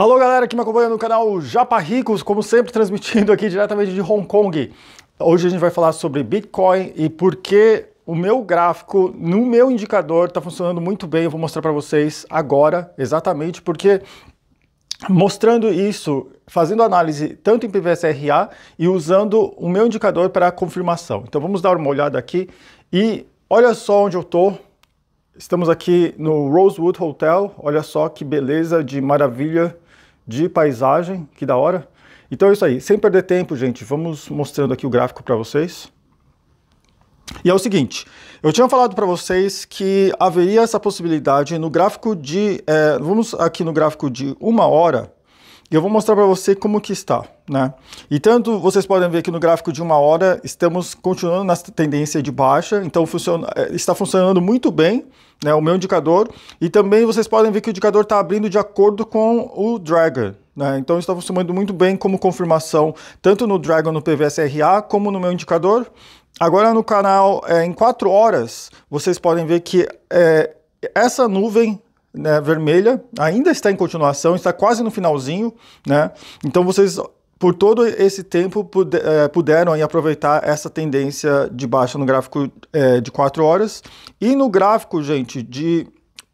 Alô galera que me acompanha no canal Japa Ricos, como sempre transmitindo aqui diretamente de Hong Kong. Hoje a gente vai falar sobre Bitcoin e por que o meu gráfico no meu indicador está funcionando muito bem. Eu vou mostrar para vocês agora exatamente porque mostrando isso, fazendo análise tanto em PVSRA e usando o meu indicador para confirmação. Então vamos dar uma olhada aqui e olha só onde eu estou. Estamos aqui no Rosewood Hotel, olha só que beleza de maravilha de paisagem, que da hora. Então é isso aí, sem perder tempo, gente, vamos mostrando aqui o gráfico para vocês. E é o seguinte, eu tinha falado para vocês que haveria essa possibilidade no gráfico de, é, vamos aqui no gráfico de uma hora, e eu vou mostrar para você como que está, né? E tanto vocês podem ver que no gráfico de uma hora estamos continuando nessa tendência de baixa, então funciona, eh, está funcionando muito bem, né, o meu indicador. E também vocês podem ver que o indicador está abrindo de acordo com o Dragon, né? Então está funcionando muito bem como confirmação, tanto no Dragon no PVSRA como no meu indicador. Agora no canal, é, em 4 horas, vocês podem ver que é, essa nuvem né, vermelha, ainda está em continuação, está quase no finalzinho, né? Então vocês por todo esse tempo eh, puderam aí, aproveitar essa tendência de baixa no gráfico é, de 4 horas e no gráfico, gente, de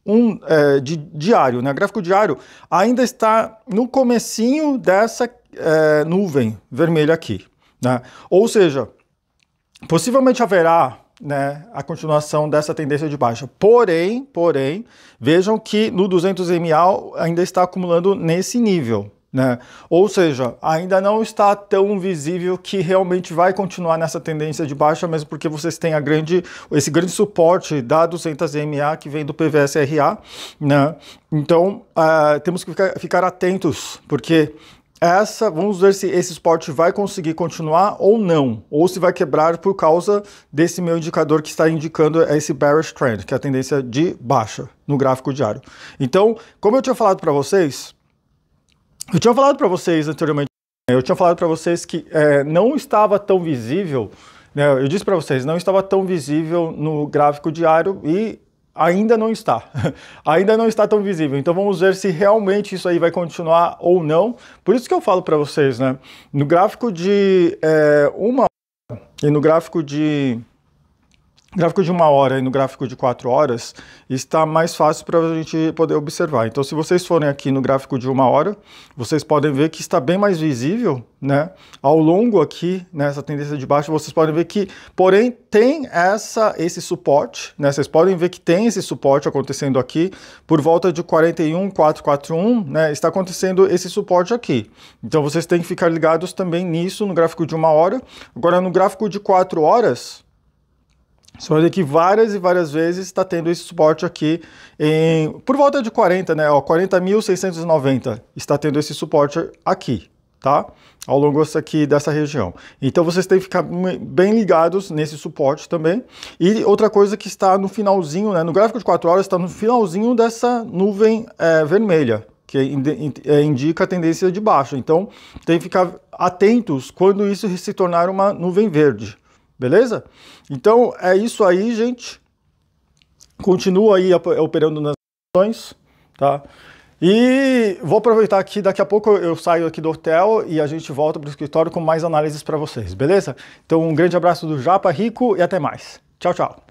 um é, de diário, né? Gráfico diário ainda está no comecinho dessa é, nuvem vermelha aqui, né? Ou seja, possivelmente haverá né, a continuação dessa tendência de baixa. Porém, porém, vejam que no 200 MA ainda está acumulando nesse nível. Né? Ou seja, ainda não está tão visível que realmente vai continuar nessa tendência de baixa, mesmo porque vocês têm a grande, esse grande suporte da 200MA que vem do PVSRA. Né? Então, uh, temos que ficar, ficar atentos, porque essa, vamos ver se esse suporte vai conseguir continuar ou não, ou se vai quebrar por causa desse meu indicador que está indicando esse bearish trend, que é a tendência de baixa no gráfico diário. Então, como eu tinha falado para vocês, eu tinha falado para vocês anteriormente, eu tinha falado para vocês que é, não estava tão visível, né, eu disse para vocês, não estava tão visível no gráfico diário e ainda não está, ainda não está tão visível. Então vamos ver se realmente isso aí vai continuar ou não. Por isso que eu falo para vocês, né? No gráfico de é, uma e no gráfico de gráfico de uma hora e no gráfico de quatro horas está mais fácil para a gente poder observar. Então, se vocês forem aqui no gráfico de uma hora, vocês podem ver que está bem mais visível, né? Ao longo aqui, nessa né, tendência de baixo, vocês podem ver que, porém, tem essa, esse suporte, né? Vocês podem ver que tem esse suporte acontecendo aqui por volta de 41,441, né? Está acontecendo esse suporte aqui. Então, vocês têm que ficar ligados também nisso no gráfico de uma hora. Agora, no gráfico de quatro horas, você vai ver que várias e várias vezes está tendo esse suporte aqui em por volta de 40, né? 40.690 está tendo esse suporte aqui, tá? Ao longo aqui dessa região. Então vocês têm que ficar bem ligados nesse suporte também. E outra coisa que está no finalzinho, né? No gráfico de 4 horas está no finalzinho dessa nuvem é, vermelha, que é, indica a tendência de baixo. Então tem que ficar atentos quando isso se tornar uma nuvem verde Beleza? Então é isso aí, gente. Continua aí operando nas ações, tá? E vou aproveitar que daqui a pouco eu saio aqui do hotel e a gente volta para o escritório com mais análises para vocês, beleza? Então um grande abraço do Japa Rico e até mais. Tchau, tchau.